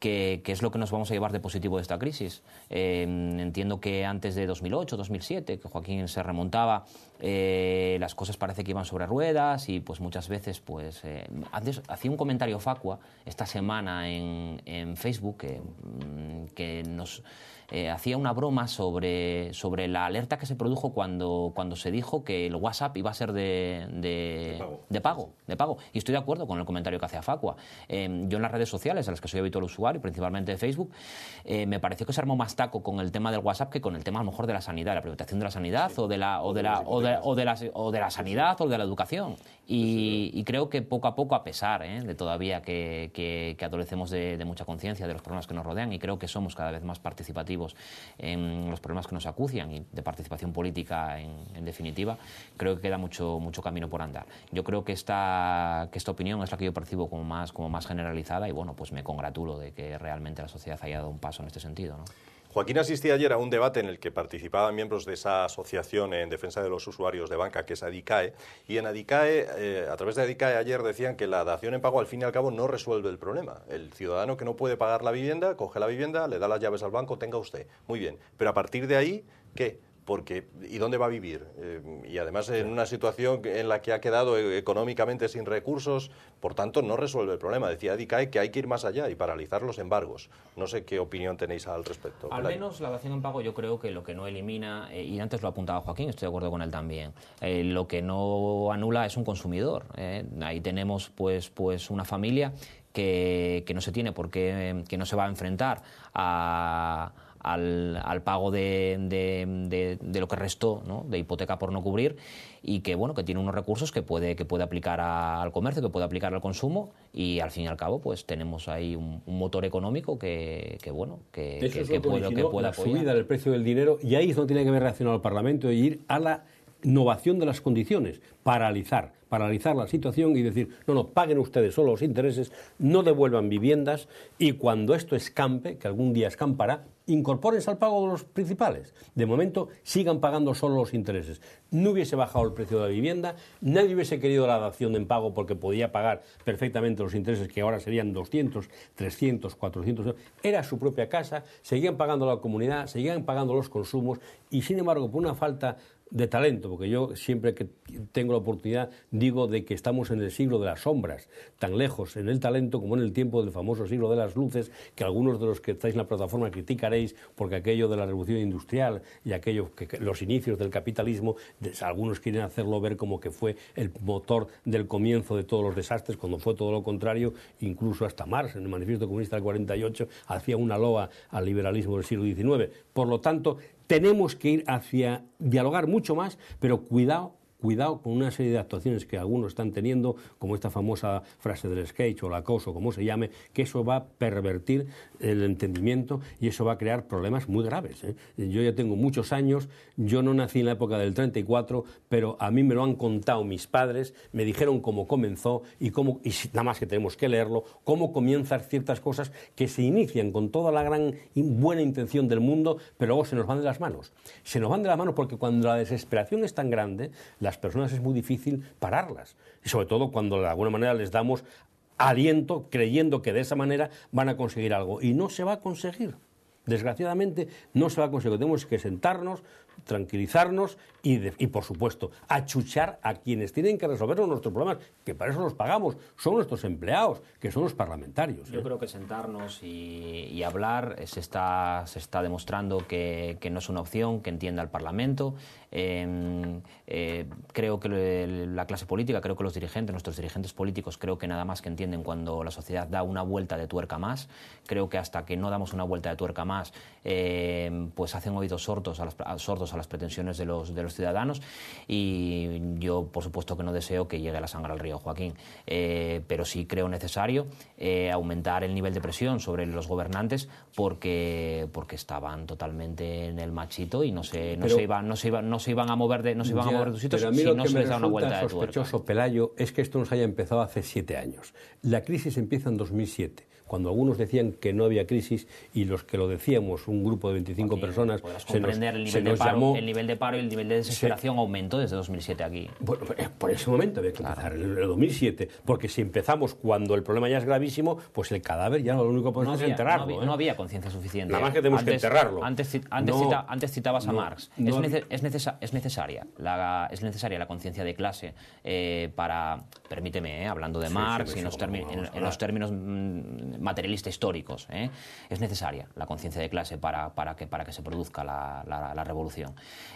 Que, es lo que nos vamos a llevar de positivo de esta crisis. Eh, entiendo que antes de 2008, 2007, que Joaquín se remontaba, eh, las cosas parece que iban sobre ruedas y pues muchas veces, pues, eh, hacía un comentario facua esta semana en, Facebook que mm, nos eh, hacía una broma sobre, sobre la alerta que se produjo cuando, cuando se dijo que el WhatsApp iba a ser de, de, pago. de pago. Y estoy de acuerdo con el comentario que hacía Facua. Eh, yo en las redes sociales, a las que soy habitual usuario, principalmente de Facebook, eh, me pareció que se armó más taco con el tema del WhatsApp que con el tema a lo mejor de la sanidad, la privatización de la sanidad o de la o de la de, o de la sanidad o de la educación. Y, creo que poco a poco, a pesar ¿eh? de todavía que, adolecemos de, mucha conciencia de los problemas que nos rodean, y creo que somos cada vez más participativos en los problemas que nos acucian y de participación política en, definitiva, creo que queda mucho, mucho camino por andar. Yo creo que esta, que esta opinión es la que yo percibo como más, como más generalizada y bueno, pues me congratulo de que realmente la sociedad haya dado un paso en este sentido. Joaquín asistía ayer a un debate en el que participaban miembros de esa asociación en defensa de los usuarios de banca, que es ADICAE, y en ADICAE, eh, a través de ADICAE ayer decían que la dación en pago al fin y al cabo no resuelve el problema. El ciudadano que no puede pagar la vivienda, coge la vivienda, le da las llaves al banco, tenga usted. Muy bien, pero a partir de ahí, ¿qué? porque ¿y dónde va a vivir? Eh, y además en una situación en la que ha quedado e, económicamente sin recursos, por tanto no resuelve el problema. Decía Dicae que hay que ir más allá y paralizar los embargos. No sé qué opinión tenéis al respecto. Al menos la dación en pago yo creo que lo que no elimina, eh, y antes lo apuntaba Joaquín, estoy de acuerdo con él también, eh, lo que no anula es un consumidor. Ahí tenemos pues, pues una familia que, que no se tiene porque que no se va a enfrentar a al, al pago de, de, lo que restó ¿no? de hipoteca por no cubrir y que bueno que tiene unos recursos que puede que puede aplicar al comercio que puede aplicar al consumo y al fin y al cabo pues tenemos ahí un, motor económico que, que bueno que, que, puede, que la subida del precio del dinero y ahí es tiene que haber reaccionado el Parlamento e ir a la innovación de las condiciones paralizar paralizar la situación y decir, no, no, paguen ustedes solo los intereses, no devuelvan viviendas y cuando esto escampe, que algún día escampará, incorpórense al pago de los principales. De momento, sigan pagando solo los intereses. No hubiese bajado el precio de la vivienda, nadie hubiese querido la dación en pago porque podía pagar perfectamente los intereses que ahora serían 200, 300, 400. Era su propia casa, seguían pagando la comunidad, seguían pagando los consumos y, sin embargo, por una falta de talento, porque yo siempre que tengo la oportunidad digo de que estamos en el siglo de las sombras, tan lejos en el talento como en el tiempo del famoso siglo de las luces, que algunos de los que estáis en la plataforma criticaréis porque aquello de la revolución industrial y aquellos que, los inicios del capitalismo, algunos quieren hacerlo ver como que fue el motor del comienzo de todos los desastres, cuando fue todo lo contrario, incluso hasta Marx en el Manifiesto Comunista del 48 hacía una loa al liberalismo del siglo XIX. Por lo tanto, tenemos que ir hacia dialogar mucho más, pero cuidado cuidado con una serie de actuaciones que algunos están teniendo, como esta famosa frase del sketch o el acoso, como se llame, que eso va a pervertir el entendimiento y eso va a crear problemas muy graves. ¿eh? Yo ya tengo muchos años, yo no nací en la época del 34, pero a mí me lo han contado mis padres, me dijeron cómo comenzó y cómo, y nada más que tenemos que leerlo, cómo comienzan ciertas cosas que se inician con toda la gran y buena intención del mundo, pero luego se nos van de las manos. Se nos van de las manos porque cuando la desesperación es tan grande, las personas es muy difícil pararlas. Y sobre todo cuando de alguna manera les damos aliento creyendo que de esa manera van a conseguir algo. Y no se va a conseguir. Desgraciadamente no se va a conseguir. Tenemos que sentarnos, tranquilizarnos y, por supuesto, achuchar a quienes tienen que resolver nuestros problemas, que para eso los pagamos, son nuestros empleados, que son los parlamentarios. Yo ¿eh? creo que sentarnos y, hablar eh, se está, se está demostrando que, no es una opción que entienda el Parlamento. Em, eh, creo que la clase política, creo que los dirigentes, nuestros dirigentes políticos, creo que nada más que entienden cuando la sociedad da una vuelta de tuerca más. Creo que hasta que no damos una vuelta de tuerca más, em, pues hacen oídos sordos a los sordos a las pretensiones de los, de los ciudadanos y yo por supuesto que no deseo que llegue la sangre al río, Joaquín, eh, pero sí creo necesario eh, aumentar el nivel de presión sobre los gobernantes porque, porque estaban totalmente en el machito y no se, no se, iban, no se, a mover de, no se iban a mover de sitios si no se les da una vuelta sospechoso, de Pelayo, es que esto nos haya empezado hace siete años. La crisis empieza en 2007 cuando algunos decían que no había crisis y los que lo decíamos, un grupo de 25 personas, se nos, el nivel de paro, El nivel de y el nivel de desesperación aumentó desde 2007 aquí. Bueno, eh, por ese momento había que empezar, en el 2007, porque si empezamos cuando el problema ya es gravísimo, pues el cadáver ya lo único que podemos no es enterrarlo. ¿eh? No había, conciencia suficiente. Nada más que tenemos que enterrarlo. Antes, citabas a Marx. Es, necesaria la, es necesaria la conciencia de clase eh, para, permíteme, hablando de Marx, y en los ah. términos mm, ...materialistas históricos. ¿eh? Es necesaria la conciencia de clase para, que, para que se produzca la, la, revolución.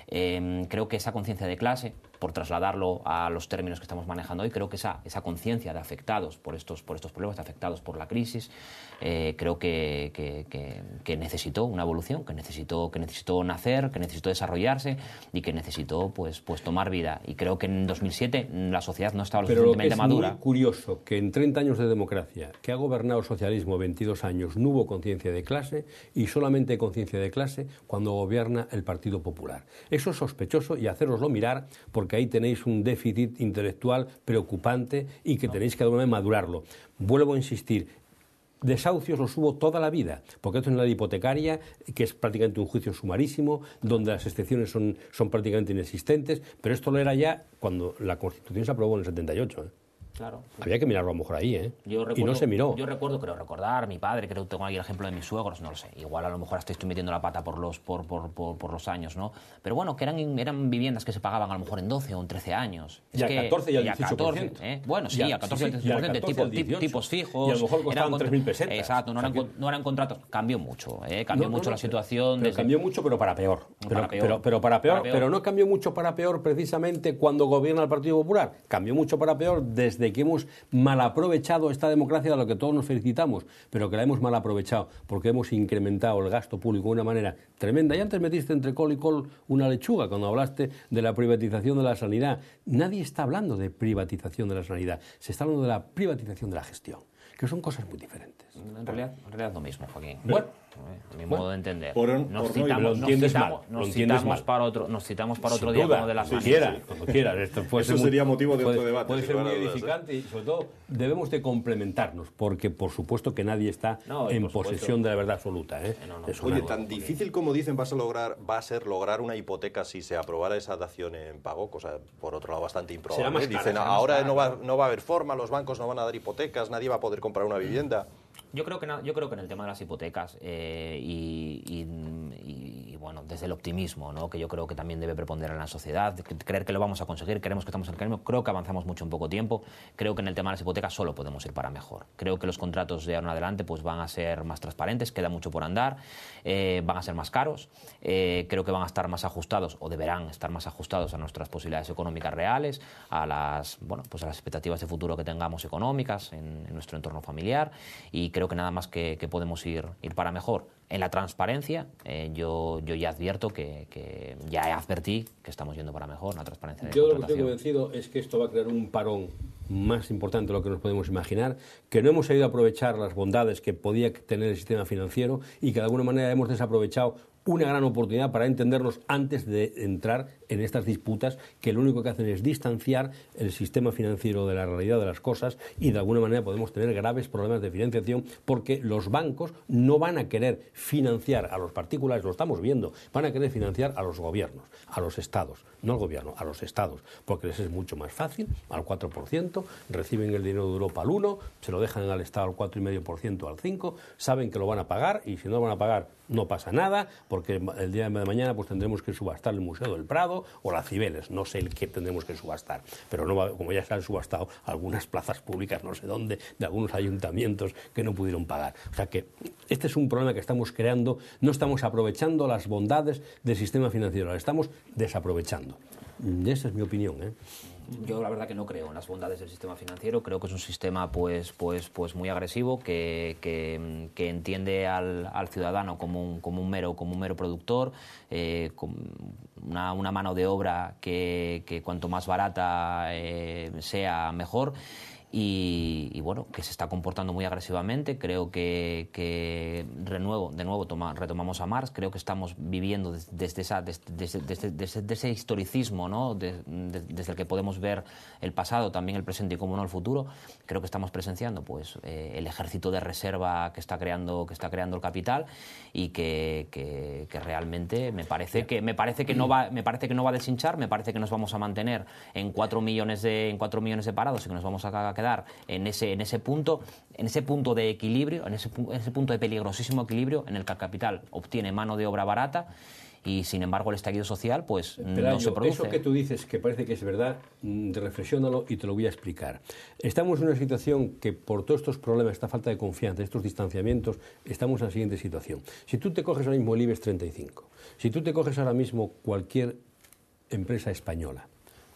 Em, creo que esa conciencia de clase por trasladarlo a los términos que estamos manejando hoy, creo que esa, esa conciencia de afectados por estos, por estos problemas, de afectados por la crisis, eh, creo que, que, necesitó una evolución, que necesitó, que necesitó nacer, que necesitó desarrollarse y que necesitó pues, pues tomar vida. Y creo que en 2007 la sociedad no estaba lo Pero suficientemente lo es curioso que en 30 años de democracia, que ha gobernado el socialismo 22 años, no hubo conciencia de clase y solamente conciencia de clase cuando gobierna el Partido Popular. Eso es sospechoso y hacéroslo mirar porque que ahí tenéis un déficit intelectual preocupante y que tenéis que de alguna manera madurarlo. Vuelvo a insistir, desahucios los subo toda la vida, porque esto es una ley hipotecaria, que es prácticamente un juicio sumarísimo, donde las excepciones son, son prácticamente inexistentes, pero esto lo era ya cuando la Constitución se aprobó en el 78. Claro. Había que mirarlo a lo mejor ahí, ¿eh? y no se miró. Yo recuerdo, creo recordar, mi padre, creo que tengo aquí el ejemplo de mis suegros, no lo sé. Igual a lo mejor hasta estoy metiendo la pata por los, por, por, los años, ¿no? Pero bueno, que eran, eran viviendas que se pagaban a lo mejor en 12 o en 13 años. y a 14 y al 18%. ¿eh? Bueno, sí, a 14 y al 18%, tipos fijos. Y a lo mejor costaban 3.000 pesetas. Exacto, no eran, contratos. Cambió mucho, ¿eh? Cambió mucho la situación. Cambió mucho, pero para peor. Pero Pero, para peor. Pero no cambió mucho para peor precisamente cuando gobierna el Partido Popular. Cambió mucho para peor desde que hemos mal aprovechado esta democracia de la que todos nos felicitamos, pero que la hemos mal aprovechado porque hemos incrementado el gasto público de una manera tremenda. Y antes metiste entre col y col una lechuga cuando hablaste de la privatización de la sanidad. Nadie está hablando de privatización de la sanidad, se está hablando de la privatización de la gestión, que son cosas muy diferentes. En realidad, en realidad lo mismo, Joaquín. Bueno, ¿eh? a mi modo de entender. nos, citamos, para otro, nos citamos para otro día como de las si quiera, Eso sería motivo de otro debate. Puede ser muy ¿eh? edificante y sobre todo debemos de complementarnos, porque por supuesto que nadie está en posesión de la verdad absoluta. ¿eh? Oye, tan difícil como dicen vas a lograr, va a ser lograr una hipoteca si se aprobara esa dación en pago, cosa por otro lado bastante improbable. ahora no va, no va a haber forma, los bancos no van a dar hipotecas, nadie va a poder comprar una vivienda. Yo creo que, yo creo que en el tema de las hipotecas eh, y bueno, desde el optimismo, que yo creo que también debe preponderar en la sociedad, creer que lo vamos a conseguir, creemos que estamos en el camino, creo que avanzamos mucho en poco tiempo, creo que en el tema de las hipotecas solo podemos ir para mejor. Creo que los contratos de ahora en adelante pues, van a ser más transparentes, queda mucho por andar, eh, van a ser más caros, eh, creo que van a estar más ajustados o deberán estar más ajustados a nuestras posibilidades económicas reales, a las, bueno, pues a las expectativas de futuro que tengamos económicas en, nuestro entorno familiar y creo que nada más que, que podemos ir, ir para mejor en la transparencia, eh, yo, yo ya advierto que, que, ya advertí que estamos yendo para mejor la transparencia. yo lo que estoy convencido es que esto va a crear un parón más importante de lo que nos podemos imaginar, que no hemos sabido aprovechar las bondades que podía tener el sistema financiero y que de alguna manera hemos desaprovechado una gran oportunidad para entendernos antes de entrar en estas disputas que lo único que hacen es distanciar el sistema financiero de la realidad de las cosas y de alguna manera podemos tener graves problemas de financiación porque los bancos no van a querer financiar a los particulares, lo estamos viendo, van a querer financiar a los gobiernos, a los estados, no al gobierno, a los estados, porque les es mucho más fácil, al 4%, reciben el dinero de Europa al 1, se lo dejan al estado al 4,5%, al 5, saben que lo van a pagar y si no lo van a pagar no pasa nada, porque el día de mañana pues tendremos que subastar el Museo del Prado o la Cibeles, no sé el qué tendremos que subastar, pero no va, como ya se han subastado algunas plazas públicas, no sé dónde, de algunos ayuntamientos que no pudieron pagar. O sea que este es un problema que estamos creando, no estamos aprovechando las bondades del sistema financiero, las estamos desaprovechando. Mm, esa es mi opinión. ¿eh? yo la verdad que no creo en las bondades del sistema financiero, creo que es un sistema pues, pues, pues muy agresivo, que, que, entiende al, ciudadano como un, mero, como un mero productor, eh, una, mano de obra que, cuanto más barata eh, sea mejor y, bueno, que se está comportando muy agresivamente. Creo que, renuevo, de nuevo retomamos a Marx. Creo que estamos viviendo desde, desde, ese historicismo, ¿no? desde el que podemos ver el pasado, también el presente y, como no, el futuro. Creo que estamos presenciando pues, eh, el ejército de reserva que está creando, que está creando el capital y que, realmente me parece que, me parece que no va, me parece que no va a deshinchar, me parece que nos vamos a mantener en 4 millones de, en 4 millones de parados y que nos vamos a cagar quedar en ese, en ese punto, de equilibrio, en ese, punto de peligrosísimo equilibrio en el que el capital obtiene mano de obra barata y sin embargo el estallido social pues no se produce. Eso que tú dices que parece que es verdad, mm, reflexiónalo y te lo voy a explicar. Estamos en una situación que por todos estos problemas, esta falta de confianza, estos distanciamientos, estamos en la siguiente situación. Si tú te coges ahora mismo el IBEX 35, si tú te coges ahora mismo cualquier empresa española,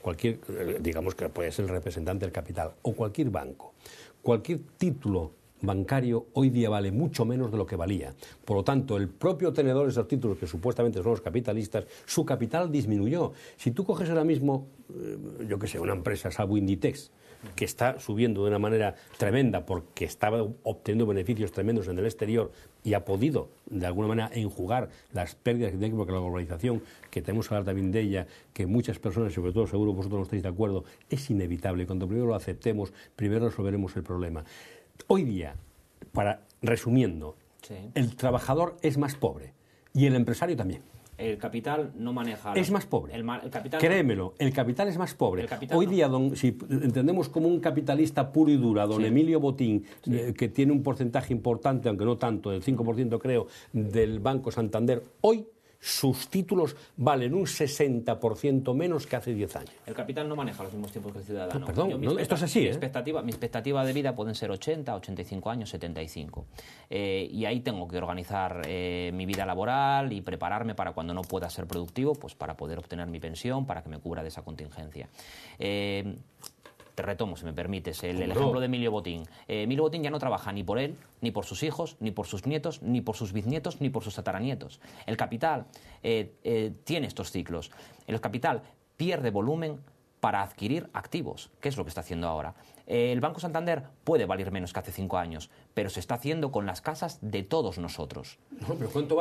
cualquier, eh, digamos que puede ser el representante del capital, o cualquier banco, cualquier título bancario hoy día vale mucho menos de lo que valía. Por lo tanto, el propio tenedor de esos títulos, que supuestamente son los capitalistas, su capital disminuyó. Si tú coges ahora mismo, eh, yo qué sé, una empresa, salvo Inditex, que está subiendo de una manera tremenda porque estaba obteniendo beneficios tremendos en el exterior y ha podido de alguna manera enjugar las pérdidas que tiene porque la globalización, que tenemos que hablar también de ella, que muchas personas, sobre todo seguro vosotros no estáis de acuerdo, es inevitable. Cuando primero lo aceptemos, primero resolveremos el problema. Hoy día, para resumiendo, el trabajador es más pobre y el empresario también el capital no maneja... Es más pobre. El, capital Créemelo, el capital es más pobre. Hoy día, si entendemos como un capitalista puro y dura, don Emilio Botín, eh, que tiene un porcentaje importante, aunque no tanto, del 5% creo, del Banco Santander, hoy sus títulos valen un 60% menos que hace 10 años. El capital no maneja los mismos tiempos que el ciudadano. perdón, esto es así. ¿eh? Mi, expectativa, mi expectativa de vida pueden ser 80, 85 años, 75. Eh, y ahí tengo que organizar eh, mi vida laboral y prepararme para cuando no pueda ser productivo, pues para poder obtener mi pensión, para que me cubra de esa contingencia. Te retomo, si me permites, el, ejemplo de Emilio Botín. Eh, Emilio Botín ya no trabaja ni por él, ni por sus hijos, ni por sus nietos, ni por sus bisnietos, ni por sus tataranietos. El capital eh, eh, tiene estos ciclos. El capital pierde volumen para adquirir activos, que es lo que está haciendo ahora. El Banco Santander puede valer menos que hace cinco años, pero se está haciendo con las casas de todos nosotros. ¿cuánto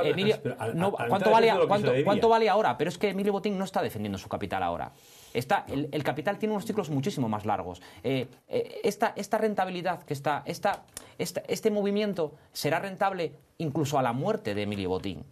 vale, ahora? Pero es que Emilio Botín no está defendiendo su capital ahora. Está, el, capital tiene unos ciclos muchísimo más largos. Eh, eh, esta, rentabilidad que está, esta, este movimiento será rentable incluso a la muerte de Emilio Botín,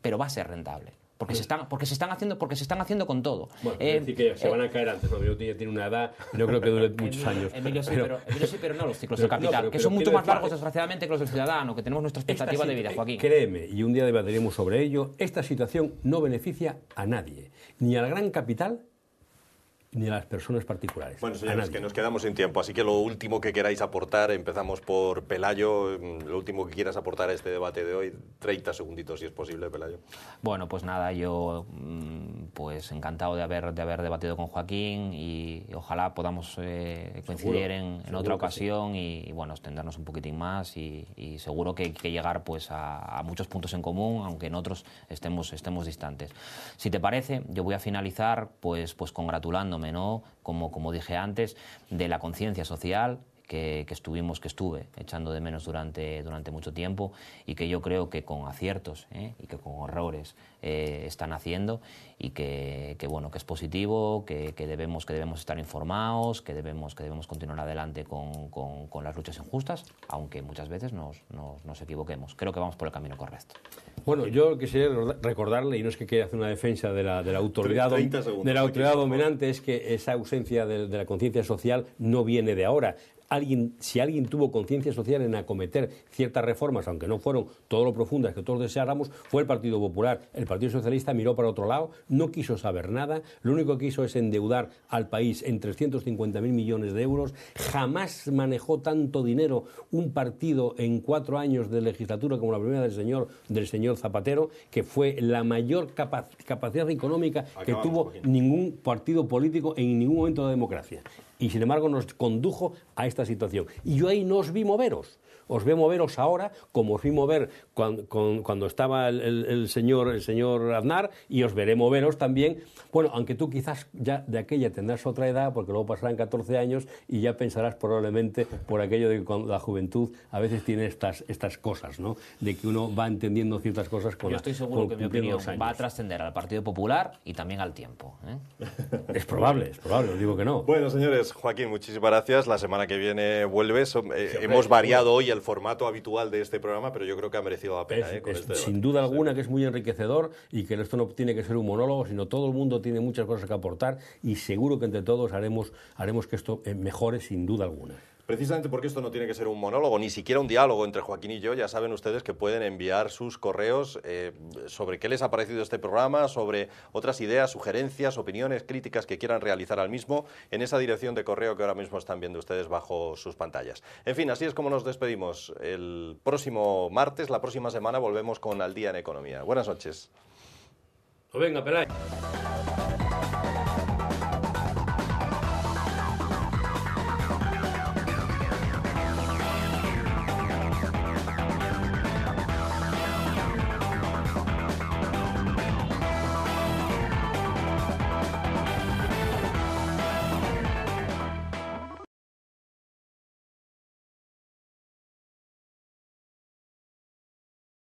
pero va a ser rentable. Porque se, están, porque, se están haciendo, porque se están haciendo con todo. Bueno, eh, decir que se eh, van a caer antes, ¿no? Yo tiene una edad creo que dure muchos años. Emilio sí, pero, sí, pero no los ciclos del capital, que son mucho más largos, desgraciadamente, que los del ciudadano, que tenemos nuestra expectativa de vida, Joaquín. Créeme, y un día debatiremos sobre ello, esta situación no beneficia a nadie, ni al gran capital ni a las personas particulares. Bueno, señores, que nos quedamos sin tiempo, así que lo último que queráis aportar, empezamos por Pelayo, mm, lo último que quieras aportar a este debate de hoy, 30 segunditos si es posible, Pelayo. Bueno, pues nada, yo mm, pues encantado de haber, de haber debatido con Joaquín y ojalá podamos eh, coincidir en, otra ocasión y, bueno, extendernos un poquitín más y, seguro que hay que llegar pues a, a, muchos puntos en común, aunque en otros estemos, estemos distantes. Si te parece, yo voy a finalizar pues, pues congratulándome como, como dije antes, de la conciencia social, que, estuvimos, que estuve echando de menos durante, durante mucho tiempo y que yo creo que con aciertos ¿eh? y que con errores eh, están haciendo y que, bueno, que es positivo, que, debemos, que debemos estar informados, que debemos, que debemos continuar adelante con, las luchas injustas, aunque muchas veces nos, equivoquemos. Creo que vamos por el camino correcto. Bueno, yo quisiera recordarle, y no es que quiera hacer una defensa de la, de la autoridad, de la autoridad dominante, es que esa ausencia de la conciencia social no viene de ahora si alguien tuvo conciencia social en acometer ciertas reformas, aunque no fueron todo lo profundas que todos deseáramos, fue el Partido Popular. El Partido Socialista miró para otro lado, no quiso saber nada, lo único que quiso es endeudar al país en 350.000 millones de euros. Jamás manejó tanto dinero un partido en cuatro años de legislatura como la primera del señor, del señor Zapatero, que fue la mayor capacidad económica que tuvo ningún partido político en ningún momento de la democracia y sin embargo nos condujo a esta situación. Y yo ahí no os vi moveros os veo moveros ahora como os vi mover cuando, estaba el, señor, el señor Aznar y os veré moveros también. Bueno, aunque tú quizás ya de aquella tendrás otra edad porque luego pasarán 14 años y ya pensarás probablemente por aquello de que la juventud a veces tiene estas, estas cosas, ¿no? De que uno va entendiendo ciertas cosas con Yo estoy seguro que mi opinión va a trascender al Partido Popular y también al tiempo. ¿eh? Es probable, es probable, os digo que no. Bueno, señores, Joaquín, muchísimas gracias. La semana que viene vuelves. Eh, hemos variado hoy el formato habitual de este programa, pero yo creo que ha merecido la pena. ¿eh? Este sin duda alguna que es muy enriquecedor y que esto no tiene que ser un monólogo, sino todo el mundo tiene muchas cosas que aportar y seguro que entre todos haremos, haremos que esto eh, mejore sin duda alguna. Precisamente porque esto no tiene que ser un monólogo, ni siquiera un diálogo entre Joaquín y yo. Ya saben ustedes que pueden enviar sus correos eh, sobre qué les ha parecido este programa, sobre otras ideas, sugerencias, opiniones, críticas que quieran realizar al mismo en esa dirección de correo que ahora mismo están viendo ustedes bajo sus pantallas. En fin, así es como nos despedimos. El próximo martes, la próxima semana, volvemos con Al Día en Economía. Buenas noches. Pues